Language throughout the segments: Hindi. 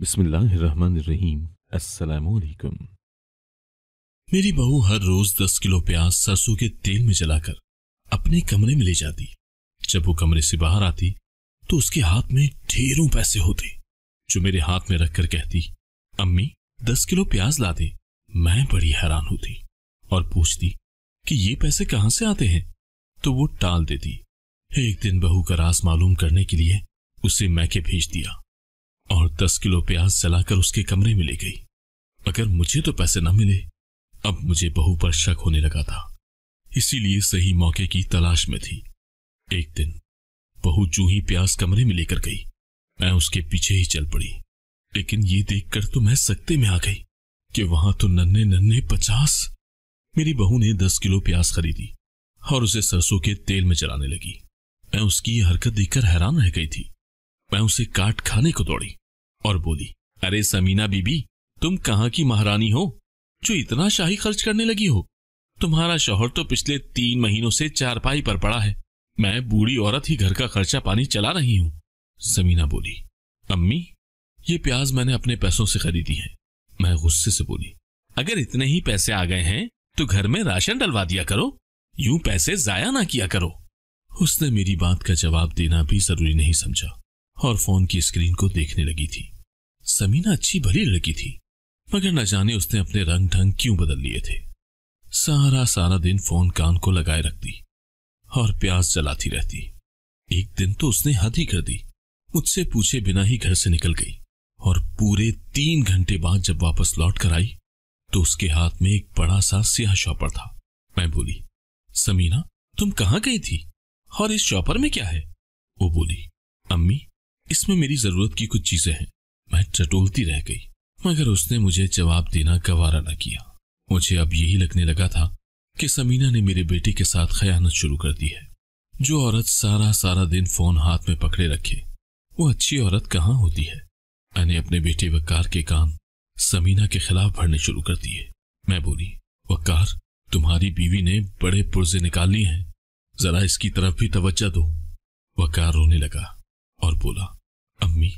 बिस्मिल्लाहिर्रहमानिर्रहीम मेरी बहू हर रोज दस किलो प्याज सरसों के तेल में जलाकर अपने कमरे में ले जाती जब वो कमरे से बाहर आती तो उसके हाथ में ढेरों पैसे होते जो मेरे हाथ में रखकर कहती अम्मी दस किलो प्याज ला दे मैं बड़ी हैरान होती और पूछती कि ये पैसे कहाँ से आते हैं तो वो टाल देती एक दिन बहू का राज मालूम करने के लिए उसे मैके भेज दिया दस किलो प्याज जलाकर उसके कमरे में ले गई अगर मुझे तो पैसे न मिले अब मुझे बहू पर शक होने लगा था इसीलिए सही मौके की तलाश में थी एक दिन बहू ही प्याज कमरे में लेकर गई मैं उसके पीछे ही चल पड़ी लेकिन ये देखकर तो मैं सकते में आ गई कि वहां तो नन्हे नन्हे पचास मेरी बहू ने दस किलो प्याज खरीदी और उसे सरसों के तेल में चलाने लगी मैं उसकी हरकत देखकर हैरान रह गई थी मैं उसे काट खाने को दौड़ी और बोली अरे समीना बीबी तुम कहाँ की महारानी हो जो इतना शाही खर्च करने लगी हो तुम्हारा शोहर तो पिछले तीन महीनों से चारपाई पर पड़ा है मैं बूढ़ी औरत ही घर का खर्चा पानी चला रही हूँ समीना बोली अम्मी ये प्याज मैंने अपने पैसों से खरीदी है मैं गुस्से से बोली अगर इतने ही पैसे आ गए हैं तो घर में राशन डलवा दिया करो यूं पैसे जाया ना किया करो उसने मेरी बात का जवाब देना भी जरूरी नहीं समझा और फोन की स्क्रीन को देखने लगी थी समीना अच्छी भली लड़की थी मगर न जाने उसने अपने रंग ढंग क्यों बदल लिए थे सारा सारा दिन फोन कान को लगाए रखती और प्यास जलाती रहती एक दिन तो उसने हद ही कर दी मुझसे पूछे बिना ही घर से निकल गई और पूरे तीन घंटे बाद जब वापस लौट कर आई तो उसके हाथ में एक बड़ा सा स्याह शॉपर था मैं बोली समीना तुम कहां गई थी और इस शॉपर में क्या है वो बोली अम्मी इसमें मेरी जरूरत की कुछ चीजें हैं मैं चटोलती रह गई मगर उसने मुझे जवाब देना गवारा न किया मुझे अब यही लगने लगा था कि समीना ने मेरे बेटे के साथ खयानत शुरू कर दी है जो औरत सारा सारा दिन फोन हाथ में पकड़े रखे वो अच्छी औरत कहाँ होती है मैंने अपने बेटे वकार के काम समीना के खिलाफ भरने शुरू कर दिए मैं बोली वकार तुम्हारी बीवी ने बड़े पुर्जे निकाल लिए हैं जरा इसकी तरफ भी तवज्जा दो वकार रोने लगा और बोला अम्मी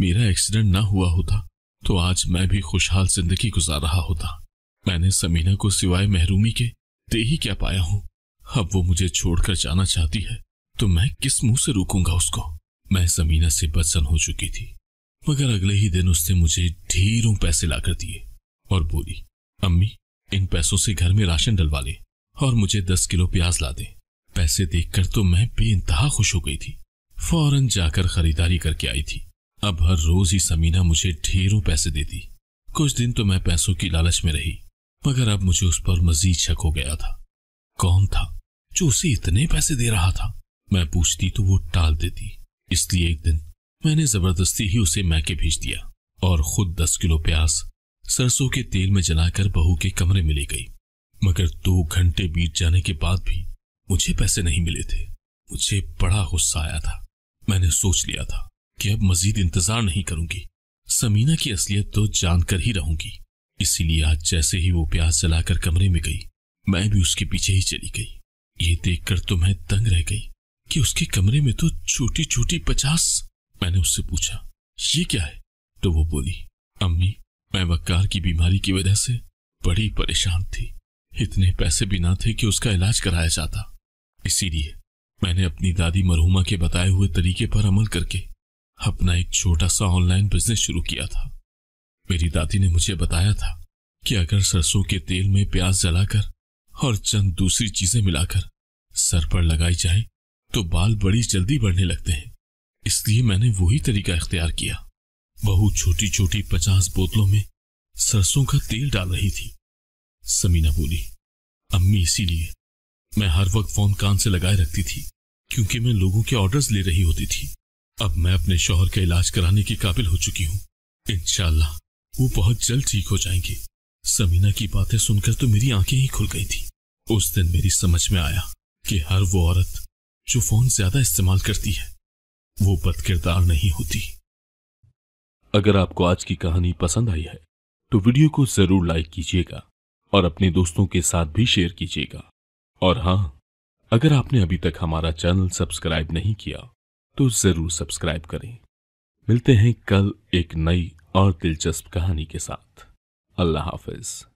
मेरा एक्सीडेंट ना हुआ होता तो आज मैं भी खुशहाल जिंदगी गुजार रहा होता मैंने समीना को सिवाय महरूमी के दे ही क्या पाया हूं अब वो मुझे छोड़कर जाना चाहती है तो मैं किस मुंह से रोकूंगा उसको मैं समीना से बदसन हो चुकी थी मगर अगले ही दिन उसने मुझे ढेरों पैसे लाकर दिए और बोली अम्मी इन पैसों से घर में राशन डलवा ले और मुझे दस किलो प्याज ला दे पैसे देखकर तो मैं बेइंतहा खुश हो गई थी फौरन जाकर खरीदारी करके आई थी अब हर रोज ही समीना मुझे ढेरों पैसे देती कुछ दिन तो मैं पैसों की लालच में रही मगर अब मुझे उस पर मजीद शक हो गया था कौन था जो उसे इतने पैसे दे रहा था मैं पूछती तो वो टाल देती इसलिए एक दिन मैंने जबरदस्ती ही उसे मैके भेज दिया और खुद दस किलो प्याज सरसों के तेल में जलाकर बहू के कमरे में ले गई मगर दो घंटे बीत जाने के बाद भी मुझे पैसे नहीं मिले थे मुझे बड़ा गुस्सा आया था मैंने सोच लिया था कि अब मजीद इंतजार नहीं करूंगी समीना की असलियत तो जानकर ही रहूंगी इसीलिए आज जैसे ही वो प्यास जलाकर कमरे में गई मैं भी उसके पीछे ही चली गई ये देखकर तो मैं तंग रह गई कि उसके कमरे में तो छोटी छोटी पचास मैंने उससे पूछा ये क्या है तो वो बोली अम्मी मैं वक्कार की बीमारी की वजह से बड़ी परेशान थी इतने पैसे भी ना थे कि उसका इलाज कराया जाता इसीलिए मैंने अपनी दादी मरहुमा के बताए हुए तरीके पर अमल करके अपना एक छोटा सा ऑनलाइन बिजनेस शुरू किया था मेरी दादी ने मुझे बताया था कि अगर सरसों के तेल में प्याज जलाकर और चंद दूसरी चीजें मिलाकर सर पर लगाई जाए तो बाल बड़ी जल्दी बढ़ने लगते हैं इसलिए मैंने वही तरीका इख्तियार किया बहुत छोटी छोटी पचास बोतलों में सरसों का तेल डाल रही थी समीना बोली अम्मी इसीलिए मैं हर वक्त फोन कान से लगाए रखती थी क्योंकि मैं लोगों के ऑर्डर्स ले रही होती थी अब मैं अपने शोहर का इलाज कराने के काबिल हो चुकी हूँ इनशाला वो बहुत जल्द ठीक हो जाएंगे समीना की बातें सुनकर तो मेरी आंखें ही खुल गई थी उस दिन मेरी समझ में आया कि हर वो औरत जो फोन ज्यादा इस्तेमाल करती है वो बदकिरदार नहीं होती अगर आपको आज की कहानी पसंद आई है तो वीडियो को जरूर लाइक कीजिएगा और अपने दोस्तों के साथ भी शेयर कीजिएगा और हाँ अगर आपने अभी तक हमारा चैनल सब्सक्राइब नहीं किया तो जरूर सब्सक्राइब करें मिलते हैं कल एक नई और दिलचस्प कहानी के साथ अल्लाह हाफिज़